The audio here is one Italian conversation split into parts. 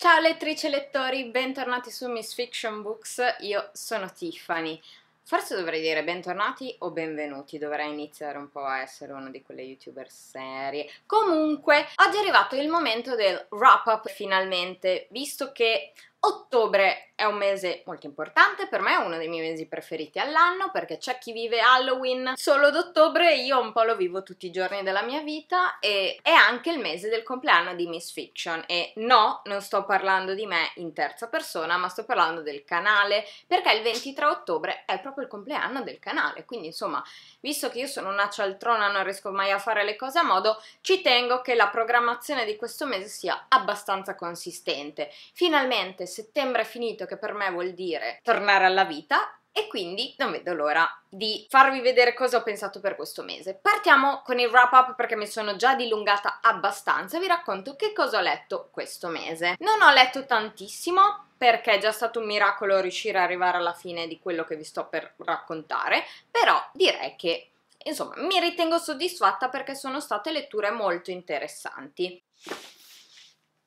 Ciao lettrici e lettori, bentornati su Miss Fiction Books, io sono Tiffany. Forse dovrei dire bentornati o benvenuti, dovrei iniziare un po' a essere una di quelle youtuber serie. Comunque, oggi è arrivato il momento del wrap up finalmente, visto che ottobre è un mese molto importante per me, è uno dei miei mesi preferiti all'anno perché c'è chi vive Halloween solo d'ottobre, io un po' lo vivo tutti i giorni della mia vita e è anche il mese del compleanno di Miss Fiction e no, non sto parlando di me in terza persona, ma sto parlando del canale perché il 23 ottobre è proprio il compleanno del canale, quindi insomma, visto che io sono una cialtrona, non riesco mai a fare le cose a modo, ci tengo che la programmazione di questo mese sia abbastanza consistente. Finalmente settembre è finito che per me vuol dire tornare alla vita e quindi non vedo l'ora di farvi vedere cosa ho pensato per questo mese. Partiamo con il wrap up perché mi sono già dilungata abbastanza e vi racconto che cosa ho letto questo mese. Non ho letto tantissimo perché è già stato un miracolo riuscire ad arrivare alla fine di quello che vi sto per raccontare, però direi che insomma mi ritengo soddisfatta perché sono state letture molto interessanti.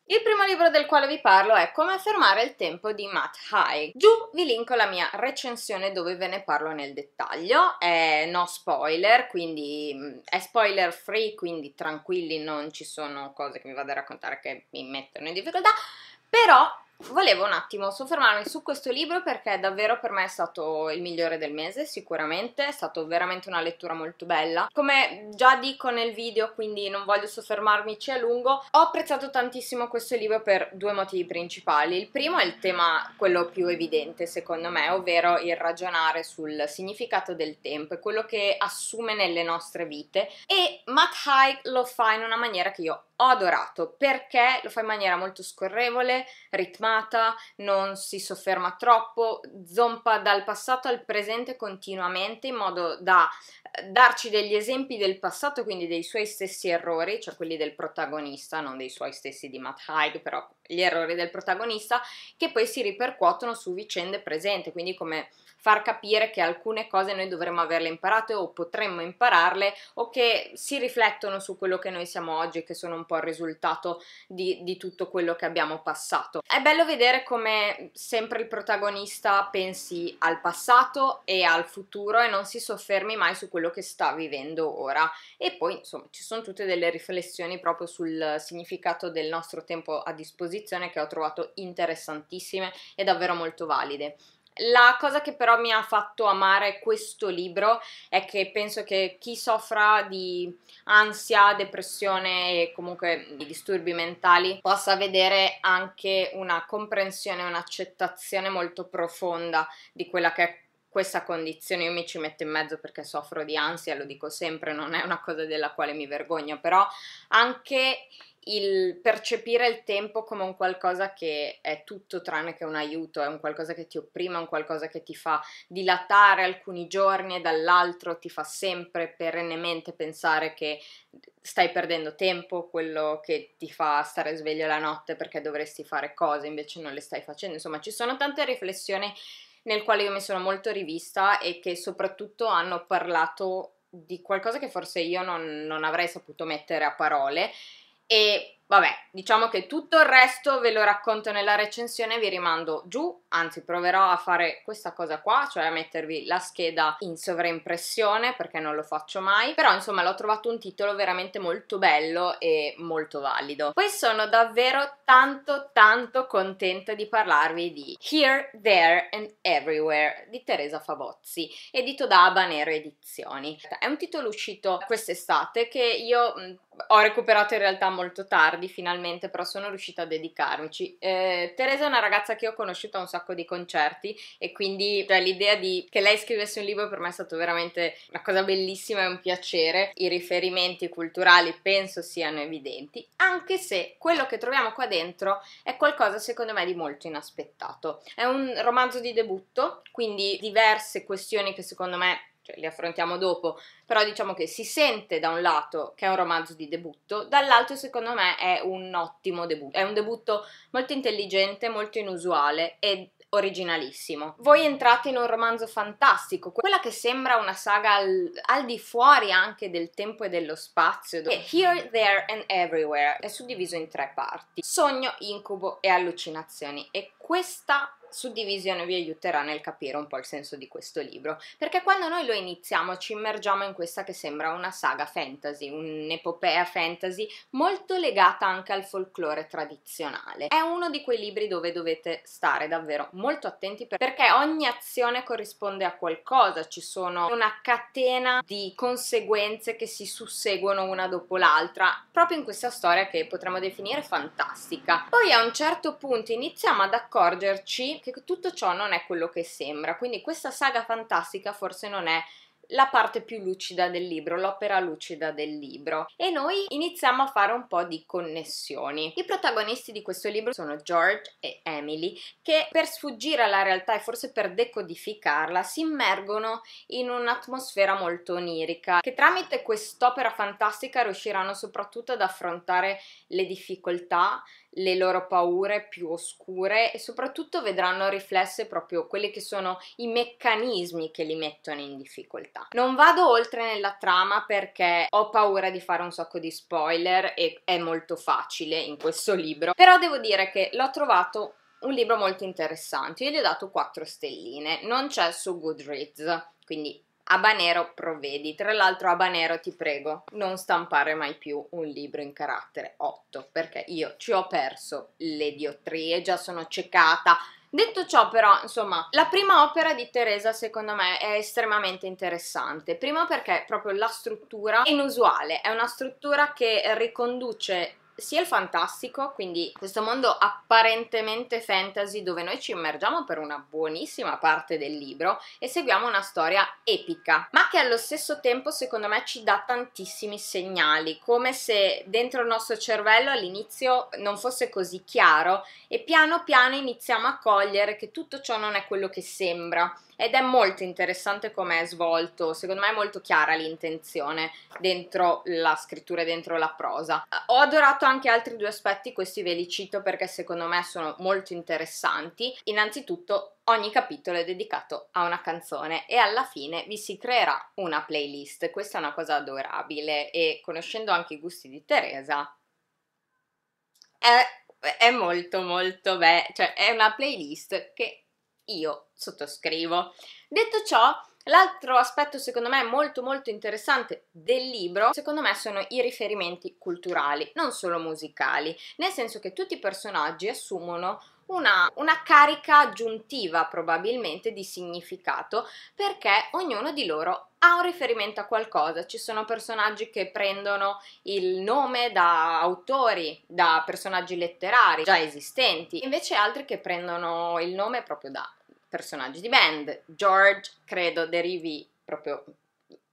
Il primo libro del quale vi parlo è Come fermare il tempo di Matt Haig. Giù vi linko la mia recensione dove ve ne parlo nel dettaglio, è no spoiler, quindi mm, è spoiler free, quindi tranquilli, non ci sono cose che mi vado a raccontare che mi mettono in difficoltà, però volevo un attimo soffermarmi su questo libro perché davvero per me è stato il migliore del mese, sicuramente, è stata veramente una lettura molto bella. Come già dico nel video, quindi non voglio soffermarmi a lungo, ho apprezzato tantissimo questo libro per due motivi principali. Il primo è il tema, quello più evidente secondo me, ovvero il ragionare sul significato del tempo e quello che assume nelle nostre vite e Matt Haig lo fa in una maniera che io ho adorato perché lo fa in maniera molto scorrevole, ritmata, non si sofferma troppo, zompa dal passato al presente continuamente in modo da eh, darci degli esempi del passato, quindi dei suoi stessi errori, cioè quelli del protagonista, non dei suoi stessi di Matt Hyde, però gli errori del protagonista, che poi si ripercuotono su vicende presenti, quindi come far capire che alcune cose noi dovremmo averle imparate o potremmo impararle o che si riflettono su quello che noi siamo oggi, e che sono un po' il risultato di, di tutto quello che abbiamo passato. È bello vedere come sempre il protagonista pensi al passato e al futuro e non si soffermi mai su quello che sta vivendo ora. E poi, insomma, ci sono tutte delle riflessioni proprio sul significato del nostro tempo a disposizione che ho trovato interessantissime e davvero molto valide. La cosa che però mi ha fatto amare questo libro è che penso che chi soffra di ansia, depressione e comunque di disturbi mentali possa vedere anche una comprensione, un'accettazione molto profonda di quella che è questa condizione io mi ci metto in mezzo perché soffro di ansia, lo dico sempre, non è una cosa della quale mi vergogno, però anche il percepire il tempo come un qualcosa che è tutto tranne che un aiuto, è un qualcosa che ti opprime, è un qualcosa che ti fa dilatare alcuni giorni e dall'altro ti fa sempre perennemente pensare che stai perdendo tempo, quello che ti fa stare sveglio la notte perché dovresti fare cose invece non le stai facendo. Insomma, ci sono tante riflessioni nel quale io mi sono molto rivista e che soprattutto hanno parlato di qualcosa che forse io non, non avrei saputo mettere a parole eh, Vabbè, diciamo che tutto il resto ve lo racconto nella recensione, vi rimando giù, anzi proverò a fare questa cosa qua, cioè a mettervi la scheda in sovraimpressione perché non lo faccio mai, però insomma l'ho trovato un titolo veramente molto bello e molto valido. Poi sono davvero tanto tanto contenta di parlarvi di Here, There and Everywhere di Teresa Favozzi, edito da Abanero Edizioni. È un titolo uscito quest'estate che io ho recuperato in realtà molto tardi tardi finalmente, però sono riuscita a dedicarmici. Eh, Teresa è una ragazza che ho conosciuto a un sacco di concerti e quindi cioè, l'idea di che lei scrivesse un libro per me è stata veramente una cosa bellissima e un piacere. I riferimenti culturali penso siano evidenti, anche se quello che troviamo qua dentro è qualcosa secondo me di molto inaspettato. È un romanzo di debutto, quindi diverse questioni che secondo me cioè li affrontiamo dopo, però diciamo che si sente da un lato che è un romanzo di debutto, dall'altro secondo me è un ottimo debutto, è un debutto molto intelligente, molto inusuale e originalissimo. Voi entrate in un romanzo fantastico, quella che sembra una saga al, al, di fuori anche del tempo e dello spazio. Here, There and Everywhere è suddiviso in tre parti. Sogno, incubo e allucinazioni. E questa suddivisione vi aiuterà nel capire un po' il senso di questo libro, perché quando noi lo iniziamo ci immergiamo in questa che sembra una saga fantasy, un'epopea fantasy molto legata anche al folklore tradizionale. È uno di quei libri dove dovete stare davvero molto attenti perché ogni azione corrisponde a qualcosa, ci sono una catena di conseguenze che si susseguono una dopo l'altra, proprio in questa storia che potremmo definire fantastica. Poi a un certo punto iniziamo ad accorgerci che tutto ciò non è quello che sembra, quindi questa saga fantastica forse non è la parte più lucida del libro, l'opera lucida del libro. E noi iniziamo a fare un po' di connessioni. I protagonisti di questo libro sono George e Emily, che per sfuggire alla realtà e forse per decodificarla si immergono in un'atmosfera molto onirica, che tramite quest'opera fantastica riusciranno soprattutto ad affrontare le difficoltà le loro paure più oscure e soprattutto vedranno riflesse proprio quelli che sono i meccanismi che li mettono in difficoltà. Non vado oltre nella trama perché ho paura di fare un sacco di spoiler e è molto facile in questo libro, però devo dire che l'ho trovato un libro molto interessante. Io gli ho dato 4 stelline, non c'è su Goodreads, quindi Abanero provvedi. Tra l'altro, Abanero, ti prego, non stampare mai più un libro in carattere 8, perché io ci ho perso le diottrie, già sono ceccata. Detto ciò, però, insomma, la prima opera di Teresa, secondo me, è estremamente interessante. Prima perché proprio la struttura è inusuale, è una struttura che riconduce sia il fantastico, quindi questo mondo apparentemente fantasy dove noi ci immergiamo per una buonissima parte del libro e seguiamo una storia epica, ma che allo stesso tempo secondo me ci dà tantissimi segnali, come se dentro il nostro cervello all'inizio non fosse così chiaro e piano piano iniziamo a cogliere che tutto ciò non è quello che sembra ed è molto interessante come è svolto, secondo me è molto chiara l'intenzione dentro la scrittura e dentro la prosa. Ho adorato anche altri due aspetti, questi ve li cito perché secondo me sono molto interessanti. Innanzitutto ogni capitolo è dedicato a una canzone e alla fine vi si creerà una playlist. Questa è una cosa adorabile e conoscendo anche i gusti di Teresa è, è molto molto bella, cioè è una playlist che io sottoscrivo. Detto ciò, L'altro aspetto secondo me molto molto interessante del libro, secondo me, sono i riferimenti culturali, non solo musicali, nel senso che tutti i personaggi assumono una, una, carica aggiuntiva probabilmente di significato perché ognuno di loro ha un riferimento a qualcosa. Ci sono personaggi che prendono il nome da autori, da personaggi letterari già esistenti, invece altri che prendono il nome proprio da personaggi di band. George credo derivi proprio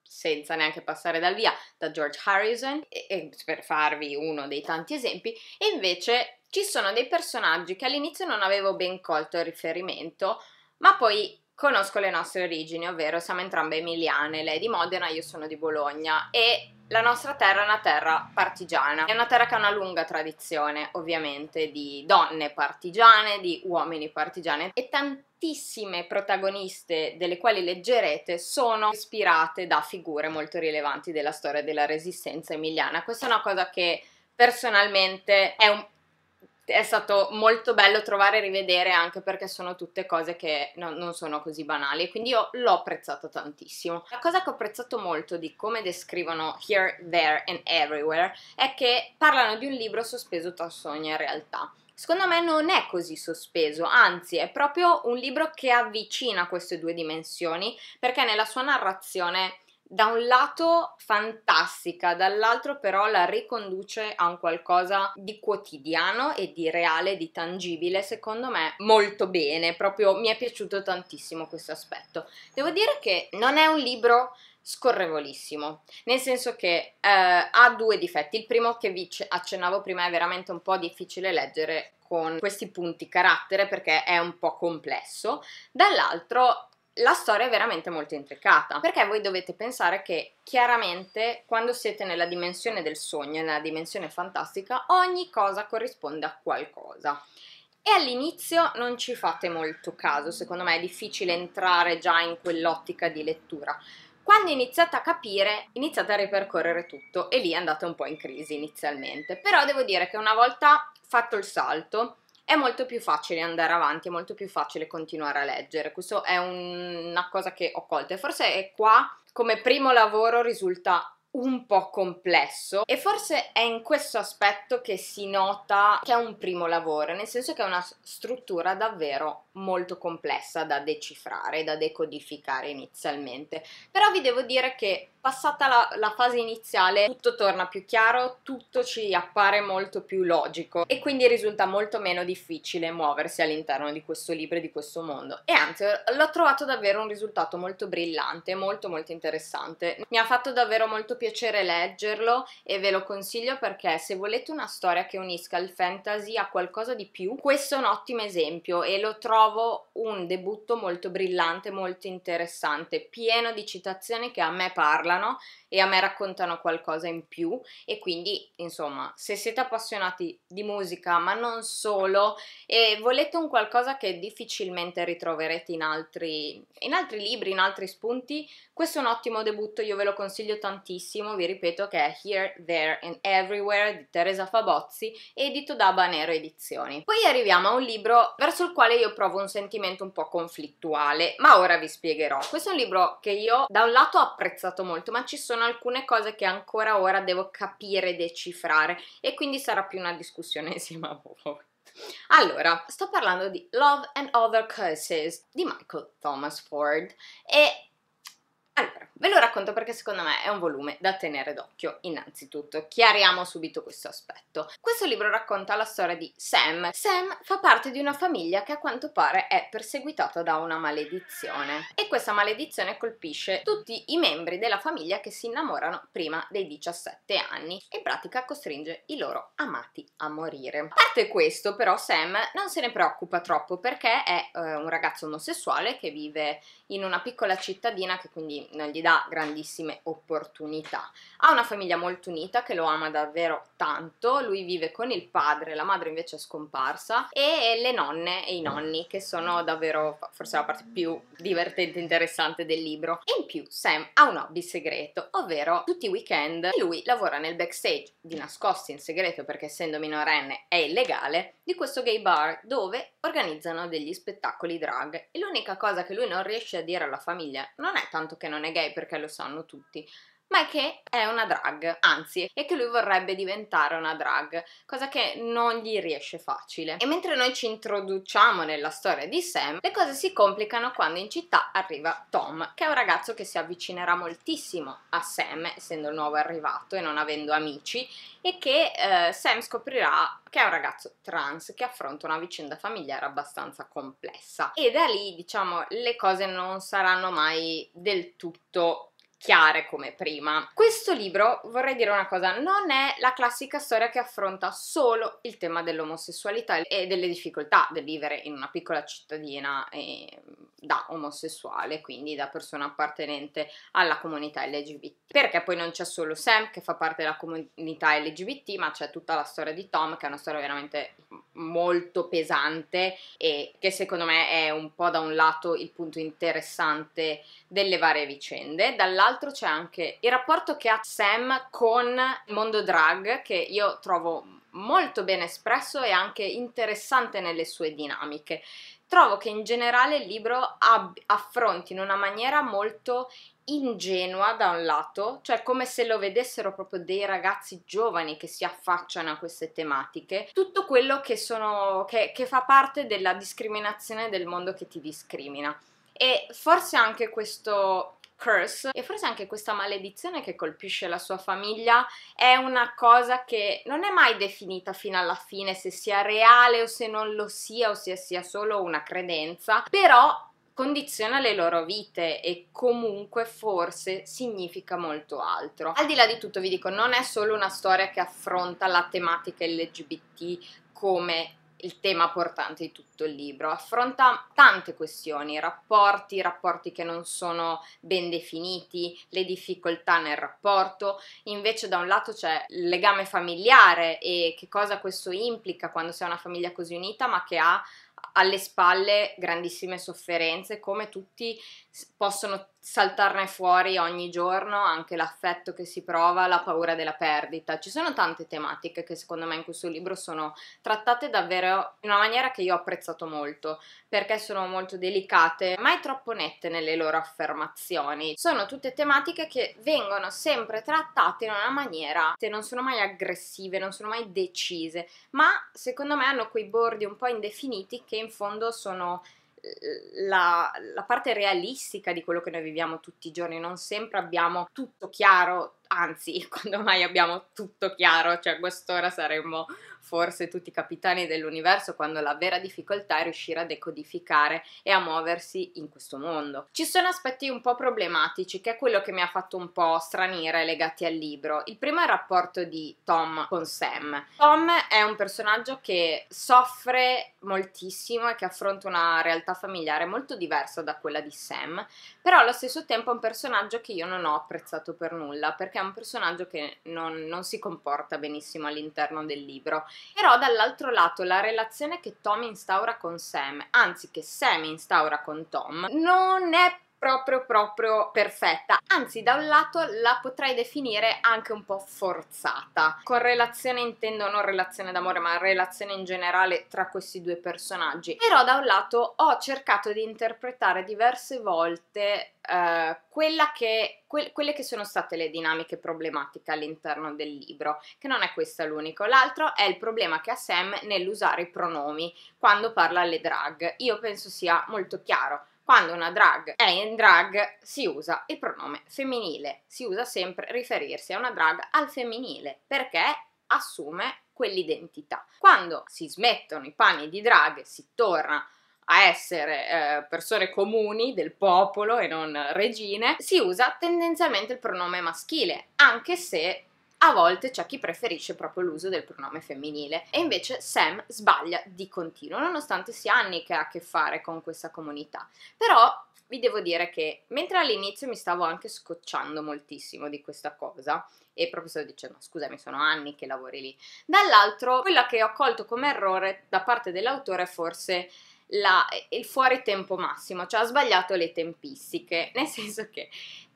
senza neanche passare dal via da George Harrison, e, e per farvi uno dei tanti esempi, e invece ci sono dei personaggi che all'inizio non avevo ben colto il riferimento, ma poi conosco le nostre origini, ovvero siamo entrambe emiliane, lei di Modena, io sono di Bologna e la nostra terra è una terra partigiana, è una terra che ha una lunga tradizione ovviamente di donne partigiane, di uomini partigiane e tantissime protagoniste delle quali leggerete sono ispirate da figure molto rilevanti della storia della resistenza emiliana. Questa è una cosa che personalmente è un è stato molto bello trovare e rivedere anche perché sono tutte cose che no, non sono così banali e quindi io l'ho apprezzato tantissimo. La cosa che ho apprezzato molto di come descrivono Here, There and Everywhere è che parlano di un libro sospeso tra sogno e realtà. Secondo me non è così sospeso, anzi è proprio un libro che avvicina queste due dimensioni perché nella sua narrazione da un lato fantastica, dall'altro però la riconduce a un qualcosa di quotidiano e di reale, di tangibile, secondo me molto bene, proprio mi è piaciuto tantissimo questo aspetto. Devo dire che non è un libro scorrevolissimo, nel senso che eh, ha due difetti. Il primo che vi accennavo prima è veramente un po' difficile leggere con questi punti carattere perché è un po' complesso, dall'altro la storia è veramente molto intricata, perché voi dovete pensare che chiaramente quando siete nella dimensione del sogno, nella dimensione fantastica, ogni cosa corrisponde a qualcosa. E all'inizio non ci fate molto caso, secondo me è difficile entrare già in quell'ottica di lettura. Quando iniziate a capire, iniziate a ripercorrere tutto e lì andate un po' in crisi inizialmente. Però devo dire che una volta fatto il salto, è molto più facile andare avanti, è molto più facile continuare a leggere. Questo è un, una cosa che ho colto e forse è qua come primo lavoro risulta un po' complesso e forse è in questo aspetto che si nota che è un primo lavoro, nel senso che è una struttura davvero molto complessa da decifrare, da decodificare inizialmente. Però vi devo dire che passata la, la, fase iniziale tutto torna più chiaro, tutto ci appare molto più logico e quindi risulta molto meno difficile muoversi all'interno di questo libro e di questo mondo. E anzi, l'ho trovato davvero un risultato molto brillante, molto molto interessante. Mi ha fatto davvero molto piacere piacere leggerlo e ve lo consiglio perché se volete una storia che unisca il fantasy a qualcosa di più, questo è un ottimo esempio e lo trovo un debutto molto brillante, molto interessante, pieno di citazioni che a me parlano e a me raccontano qualcosa in più e quindi insomma se siete appassionati di musica ma non solo e volete un qualcosa che difficilmente ritroverete in altri, in altri libri, in altri spunti, questo è un ottimo debutto, io ve lo consiglio tantissimo, vi ripeto che è Here, There and Everywhere di Teresa Fabozzi, edito da Banero Edizioni. Poi arriviamo a un libro verso il quale io provo un sentimento un po' conflittuale, ma ora vi spiegherò. Questo è un libro che io da un lato ho apprezzato molto, ma ci sono sono alcune cose che ancora ora devo capire e decifrare e quindi sarà più una discussione insieme a voi. Allora, sto parlando di Love and Other Curses di Michael Thomas Ford e allora, ve lo racconto perché secondo me è un volume da tenere d'occhio innanzitutto. Chiariamo subito questo aspetto. Questo libro racconta la storia di Sam. Sam fa parte di una famiglia che a quanto pare è perseguitata da una maledizione e questa maledizione colpisce tutti i membri della famiglia che si innamorano prima dei 17 anni e in pratica costringe i loro amati a morire. A parte questo però Sam non se ne preoccupa troppo perché è eh, un ragazzo omosessuale che vive in una piccola cittadina che quindi non gli dà grandissime opportunità. Ha una famiglia molto unita che lo ama davvero tanto, lui vive con il padre, la madre invece è scomparsa e le nonne e i nonni che sono davvero forse la parte più divertente e interessante del libro. E in più Sam ha un hobby segreto, ovvero tutti i weekend lui lavora nel backstage di nascosto in segreto perché essendo minorenne è illegale di questo gay bar dove organizzano degli spettacoli drag e l'unica cosa che lui non riesce a dire alla famiglia non è tanto che non non è gay perché lo sanno tutti ma è che è una drag, anzi, è che lui vorrebbe diventare una drag, cosa che non gli riesce facile. E mentre noi ci introduciamo nella storia di Sam, le cose si complicano quando in città arriva Tom, che è un ragazzo che si avvicinerà moltissimo a Sam, essendo il nuovo arrivato e non avendo amici, e che eh, Sam scoprirà che è un ragazzo trans che affronta una vicenda familiare abbastanza complessa. E da lì, diciamo, le cose non saranno mai del tutto chiare come prima. Questo libro, vorrei dire una cosa, non è la classica storia che affronta solo il tema dell'omosessualità e delle difficoltà del vivere in una piccola cittadina eh, da omosessuale, quindi da persona appartenente alla comunità LGBT. Perché poi non c'è solo Sam che fa parte della comunità LGBT, ma c'è tutta la storia di Tom, che è una storia veramente molto pesante e che secondo me è un po' da un lato il punto interessante delle varie vicende, dall'altro l'altro c'è anche il rapporto che ha Sam con il mondo drag, che io trovo molto ben espresso e anche interessante nelle sue dinamiche. Trovo che in generale il libro ab- affronti in una maniera molto ingenua da un lato, cioè come se lo vedessero proprio dei ragazzi giovani che si affacciano a queste tematiche, tutto quello che, sono, che, che fa parte della discriminazione del mondo che ti discrimina. E forse anche questo curse e forse anche questa maledizione che colpisce la sua famiglia è una cosa che non è mai definita fino alla fine se sia reale o se non lo sia o se sia solo una credenza, però condiziona le loro vite e comunque forse significa molto altro. Al di là di tutto vi dico, non è solo una storia che affronta la tematica LGBT come il tema portante di tutto il libro. Affronta tante questioni, rapporti, rapporti che non sono ben definiti, le difficoltà nel rapporto. Invece da un lato c'è il legame familiare e che cosa questo implica quando si ha una famiglia così unita ma che ha alle spalle grandissime sofferenze come tutti possono saltarne fuori ogni giorno anche l'affetto che si prova, la paura della perdita. Ci sono tante tematiche che secondo me in questo libro sono trattate davvero in una maniera che io ho apprezzato molto, perché sono molto delicate, mai troppo nette nelle loro affermazioni. Sono tutte tematiche che vengono sempre trattate in una maniera che non sono mai aggressive, non sono mai decise, ma secondo me hanno quei bordi un po' indefiniti che in fondo sono eh, la, la, parte realistica di quello che noi viviamo tutti i giorni, non sempre abbiamo tutto chiaro, anzi, quando mai abbiamo tutto chiaro, cioè a quest'ora saremmo forse tutti i capitani dell'universo quando la vera difficoltà è riuscire a decodificare e a muoversi in questo mondo. Ci sono aspetti un po' problematici che è quello che mi ha fatto un po' stranire legati al libro. Il primo è il rapporto di Tom con Sam. Tom è un personaggio che soffre moltissimo e che affronta una realtà familiare molto diversa da quella di Sam, però allo stesso tempo è un personaggio che io non ho apprezzato per nulla perché è un personaggio che non, non si comporta benissimo all'interno del libro però dall'altro lato la relazione che Tom instaura con Sam, anzi che Sam instaura con Tom, non è proprio proprio perfetta anzi da un lato la potrei definire anche un po' forzata con relazione intendo non relazione d'amore ma relazione in generale tra questi due personaggi però da un lato ho cercato di interpretare diverse volte eh, quella che que quelle che sono state le dinamiche problematiche all'interno del libro che non è questo l'unico l'altro è il problema che ha Sam nell'usare i pronomi quando parla alle drag io penso sia molto chiaro quando una drag è in drag si usa il pronome femminile, si usa sempre riferirsi a una drag al femminile perché assume quell'identità. Quando si smettono i panni di drag, si torna a essere eh, persone comuni del popolo e non regine, si usa tendenzialmente il pronome maschile, anche se a volte c'è chi preferisce proprio l'uso del pronome femminile e invece Sam sbaglia di continuo, nonostante sia anni che ha a che fare con questa comunità. Però vi devo dire che mentre all'inizio mi stavo anche scocciando moltissimo di questa cosa e proprio stavo dicendo scusami sono anni che lavori lì, dall'altro quella che ho colto come errore da parte dell'autore è forse la, il fuori tempo massimo, cioè ha sbagliato le tempistiche, nel senso che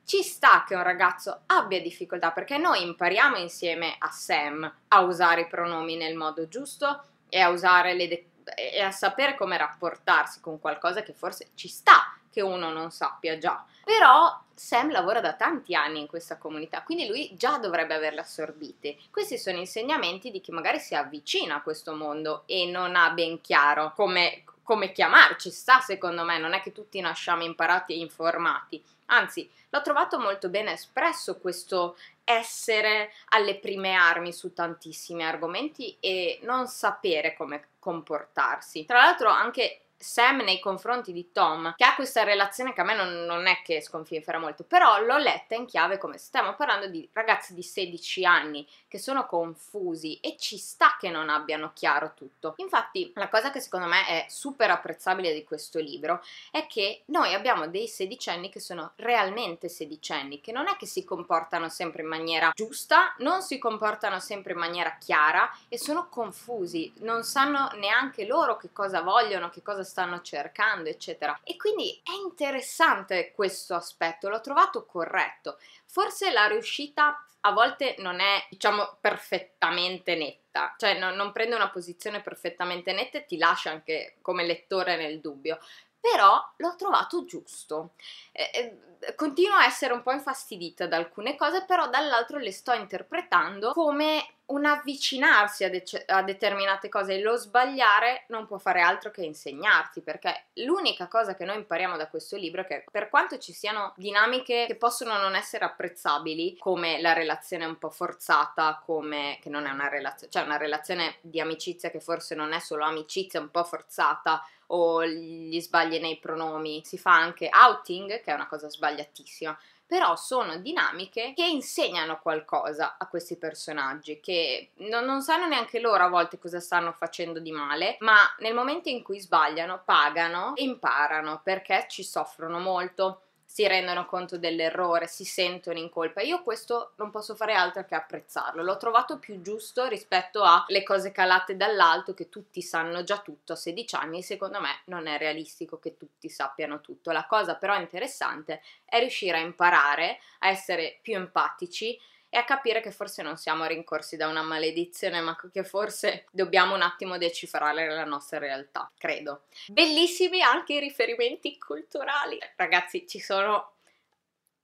ci sta che un ragazzo abbia difficoltà perché noi impariamo insieme a Sam a usare i pronomi nel modo giusto e a, de- e a sapere come rapportarsi con qualcosa che forse ci sta che uno non sappia già. Però Sam lavora da tanti anni in questa comunità, quindi lui già dovrebbe averle assorbite. Questi sono insegnamenti di chi magari si avvicina a questo mondo e non ha ben chiaro come come chiamarci, sta secondo me, non è che tutti nasciamo imparati e informati. Anzi, l'ho trovato molto bene espresso questo essere alle prime armi su tantissimi argomenti e non sapere come comportarsi. Tra l'altro anche Sam nei confronti di Tom, che ha questa relazione che a me non, non è che sconfinfera molto, però l'ho letta in chiave come stiamo parlando di ragazzi di 16 anni che sono confusi e ci sta che non abbiano chiaro tutto. Infatti, la cosa che secondo me è super apprezzabile di questo libro è che noi abbiamo dei sedicenni che sono realmente sedicenni, che non è che si comportano sempre in maniera giusta, non si comportano sempre in maniera chiara e sono confusi, non sanno neanche loro che cosa vogliono, che cosa stanno cercando, eccetera. E quindi è interessante questo aspetto, l'ho trovato corretto. Forse la riuscita a volte non è, diciamo, perfettamente netta, cioè no, non prende una posizione perfettamente netta e ti lascia anche come lettore nel dubbio, però l'ho trovato giusto. Eh, eh, continuo a essere un po' infastidita da alcune cose, però dall'altro le sto interpretando come un avvicinarsi a, de- a determinate cose e lo sbagliare non può fare altro che insegnarti, perché l'unica cosa che noi impariamo da questo libro è che per quanto ci siano dinamiche che possono non essere apprezzabili, come la relazione un po' forzata, come che non è una relazione, cioè una relazione di amicizia che forse non è solo amicizia, un po' forzata o gli sbagli nei pronomi, si fa anche outing, che è una cosa sbagliatissima, però sono dinamiche che insegnano qualcosa a questi personaggi che non, non, sanno neanche loro a volte cosa stanno facendo di male, ma nel momento in cui sbagliano pagano e imparano perché ci soffrono molto si rendono conto dell'errore, si sentono in colpa. Io questo non posso fare altro che apprezzarlo. L'ho trovato più giusto rispetto alle cose calate dall'alto che tutti sanno già tutto a 16 anni. Secondo me non è realistico che tutti sappiano tutto. La cosa però interessante è riuscire a imparare a essere più empatici e a capire che forse non siamo rincorsi da una maledizione, ma che forse dobbiamo un attimo decifrare la nostra realtà, credo. Bellissimi anche i riferimenti culturali. Ragazzi, ci sono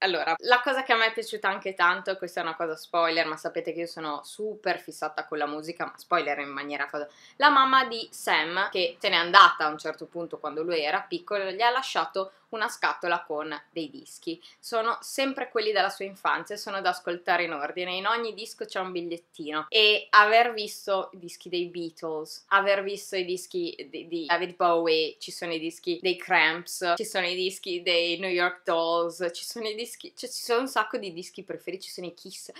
allora, la cosa che a me è piaciuta anche tanto, questa è una cosa spoiler, ma sapete che io sono super fissata con la musica, ma spoiler in maniera cosa. La mamma di Sam, che se n'è andata a un certo punto quando lui era piccolo, gli ha lasciato una scatola con dei dischi. Sono sempre quelli della sua infanzia, sono da ascoltare in ordine. In ogni disco c'è un bigliettino e aver visto i dischi dei Beatles, aver visto i dischi di, di David Bowie, ci sono i dischi dei Cramps, ci sono i dischi dei New York Dolls, ci sono i dischi, cioè ci sono un sacco di dischi preferiti, ci sono i Kiss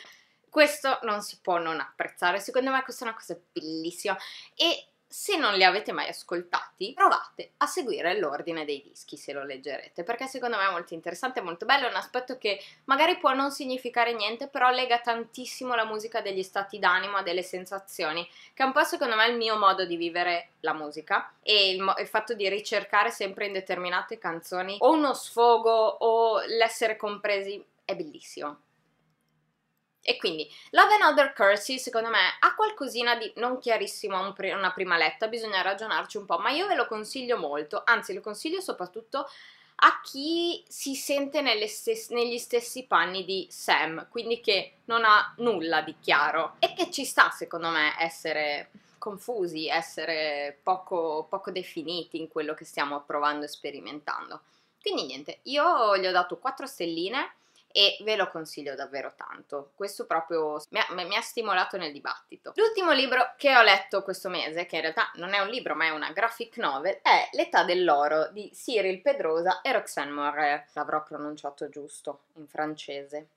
questo non si può non apprezzare, secondo me questa è una cosa bellissima e se non li avete mai ascoltati, provate a seguire l'ordine dei dischi se lo leggerete, perché secondo me è molto interessante, molto bello, è un aspetto che magari può non significare niente, però lega tantissimo la musica degli stati d'animo a delle sensazioni, che è un po' secondo me il mio modo di vivere la musica e il, mo- il fatto di ricercare sempre in determinate canzoni o uno sfogo o l'essere compresi è bellissimo e quindi Love and Other Currency secondo me ha qualcosina di non chiarissimo a un pre- una prima letta, bisogna ragionarci un po', ma io ve lo consiglio molto, anzi lo consiglio soprattutto a chi si sente stes- negli stessi panni di Sam, quindi che non ha nulla di chiaro e che ci sta secondo me essere confusi, essere poco, poco definiti in quello che stiamo provando e sperimentando. Quindi niente, io gli ho dato 4 stelline e ve lo consiglio davvero tanto. Questo proprio mi ha, mi ha stimolato nel dibattito. L'ultimo libro che ho letto questo mese, che in realtà non è un libro ma è una graphic novel, è L'età dell'oro di Cyril Pedrosa e Roxane Moret. L'avrò pronunciato giusto in francese.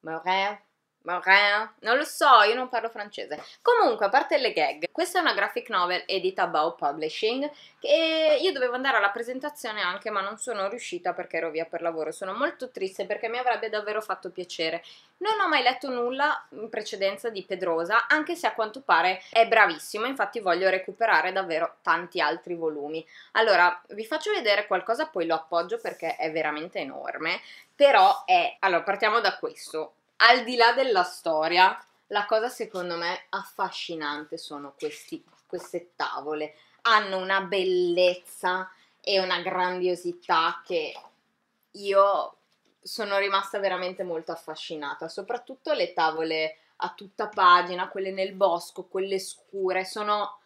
Moret eh? Non lo so, io non parlo francese. Comunque, a parte le gag, questa è una graphic novel edita Bow Publishing e io dovevo andare alla presentazione anche, ma non sono riuscita perché ero via per lavoro. Sono molto triste perché mi avrebbe davvero fatto piacere. Non ho mai letto nulla in precedenza di Pedrosa, anche se a quanto pare è bravissimo, infatti voglio recuperare davvero tanti altri volumi. Allora, vi faccio vedere qualcosa, poi lo appoggio perché è veramente enorme, però è... Allora, partiamo da questo al di là della storia, la cosa secondo me affascinante sono questi, queste tavole. Hanno una bellezza e una grandiosità che io sono rimasta veramente molto affascinata, soprattutto le tavole a tutta pagina, quelle nel bosco, quelle scure, sono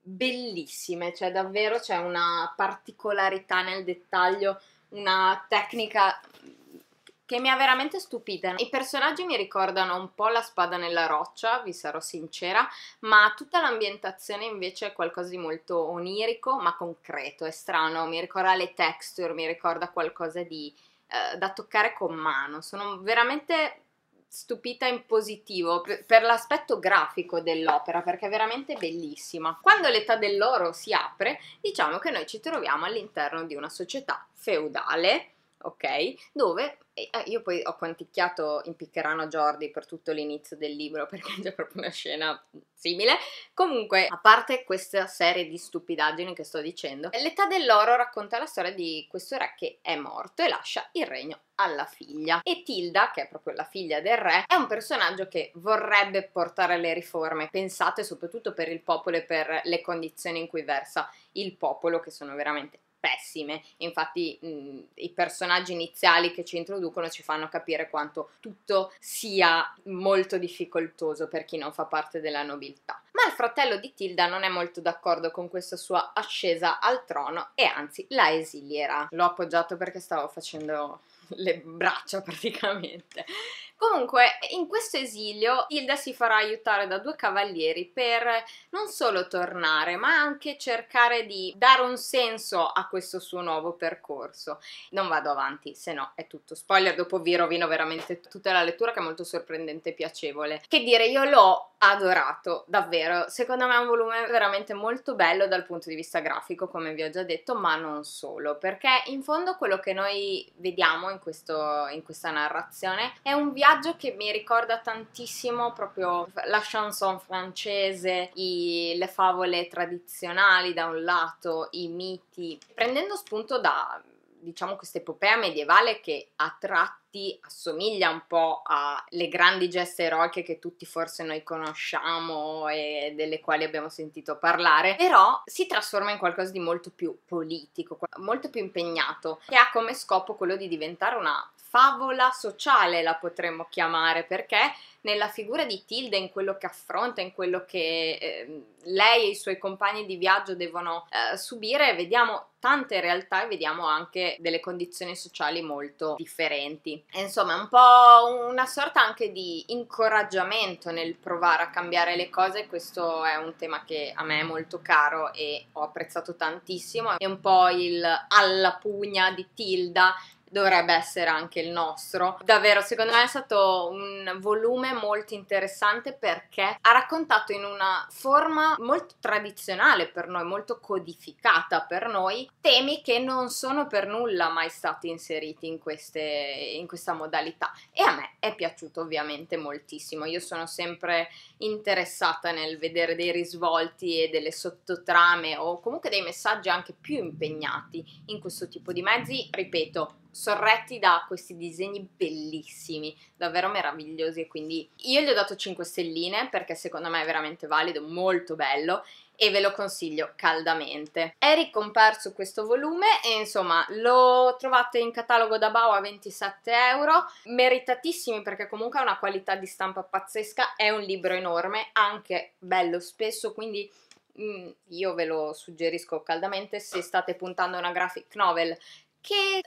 bellissime, cioè davvero c'è una particolarità nel dettaglio, una tecnica che mi ha veramente stupita. I personaggi mi ricordano un po' la spada nella roccia, vi sarò sincera, ma tutta l'ambientazione invece è qualcosa di molto onirico ma concreto, è strano, mi ricorda le texture, mi ricorda qualcosa di, eh, da toccare con mano. Sono veramente stupita in positivo per, l'aspetto grafico dell'opera perché è veramente bellissima. Quando l'età dell'oro si apre, diciamo che noi ci troviamo all'interno di una società feudale ok? Dove eh, io poi ho quanticchiato in piccherano Jordi per tutto l'inizio del libro perché c'è proprio una scena simile. Comunque, a parte questa serie di stupidaggini che sto dicendo, l'età dell'oro racconta la storia di questo re che è morto e lascia il regno alla figlia. E Tilda, che è proprio la figlia del re, è un personaggio che vorrebbe portare le riforme pensate soprattutto per il popolo e per le condizioni in cui versa il popolo, che sono veramente pessime. Infatti mh, i personaggi iniziali che ci introducono ci fanno capire quanto tutto sia molto difficoltoso per chi non fa parte della nobiltà. Ma il fratello di Tilda non è molto d'accordo con questa sua ascesa al trono e anzi la esilierà. L'ho appoggiato perché stavo facendo le braccia praticamente. Comunque, in questo esilio, Hilda si farà aiutare da due cavalieri per non solo tornare, ma anche cercare di dare un senso a questo suo nuovo percorso. Non vado avanti, se no è tutto spoiler, dopo vi rovino veramente tutta la lettura che è molto sorprendente e piacevole. Che dire, io l'ho adorato, davvero. Secondo me è un volume veramente molto bello dal punto di vista grafico, come vi ho già detto, ma non solo, perché in fondo quello che noi vediamo in, questo, in questa narrazione è un viaggio linguaggio che mi ricorda tantissimo proprio la chanson francese, i, le favole tradizionali da un lato, i miti, prendendo spunto da diciamo questa epopea medievale che ha tratto effetti assomiglia un po' alle grandi geste eroiche che tutti forse noi conosciamo e delle quali abbiamo sentito parlare, però si trasforma in qualcosa di molto più politico, molto più impegnato, che ha come scopo quello di diventare una favola sociale, la potremmo chiamare, perché nella figura di Tilda, in quello che affronta, in quello che eh, lei e i suoi compagni di viaggio devono eh, subire, vediamo tante realtà e vediamo anche delle condizioni sociali molto differenti. E insomma, un po' una sorta anche di incoraggiamento nel provare a cambiare le cose, questo è un tema che a me è molto caro e ho apprezzato tantissimo. È un po' il alla pugna di Tilda dovrebbe essere anche il nostro. Davvero, secondo me è stato un volume molto interessante perché ha raccontato in una forma molto tradizionale per noi, molto codificata per noi, temi che non sono per nulla mai stati inseriti in, queste, in questa modalità. E a me è piaciuto ovviamente moltissimo. Io sono sempre interessata nel vedere dei risvolti e delle sottotrame o comunque dei messaggi anche più impegnati in questo tipo di mezzi, ripeto, sorretti da questi disegni bellissimi, davvero meravigliosi e quindi io gli ho dato 5 stelline perché secondo me è veramente valido, molto bello e ve lo consiglio caldamente. È ricomparso questo volume e insomma lo trovate in catalogo da Bau a 27 euro, meritatissimi perché comunque ha una qualità di stampa pazzesca, è un libro enorme, anche bello spesso, quindi mm, io ve lo suggerisco caldamente se state puntando a una graphic novel che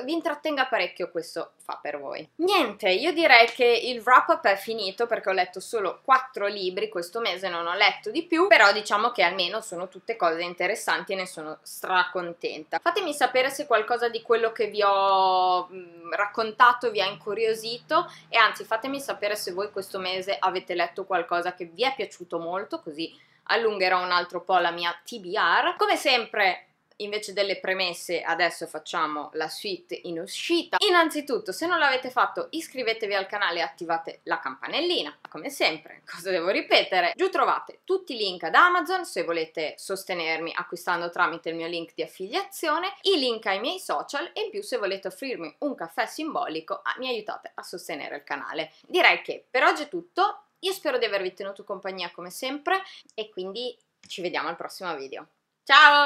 uh, vi intrattenga parecchio questo fa per voi. Niente, io direi che il wrap up è finito perché ho letto solo quattro libri questo mese, non ho letto di più, però diciamo che almeno sono tutte cose interessanti e ne sono stracontenta. Fatemi sapere se qualcosa di quello che vi ho mm, raccontato vi ha incuriosito e anzi fatemi sapere se voi questo mese avete letto qualcosa che vi è piaciuto molto, così allungherò un altro po' la mia TBR. Come sempre invece delle premesse adesso facciamo la suite in uscita. Innanzitutto se non l'avete fatto iscrivetevi al canale e attivate la campanellina, come sempre, cosa devo ripetere? Giù trovate tutti i link ad Amazon se volete sostenermi acquistando tramite il mio link di affiliazione, i link ai miei social e in più se volete offrirmi un caffè simbolico ah, mi aiutate a sostenere il canale. Direi che per oggi è tutto, io spero di avervi tenuto compagnia come sempre e quindi ci vediamo al prossimo video. Ciao!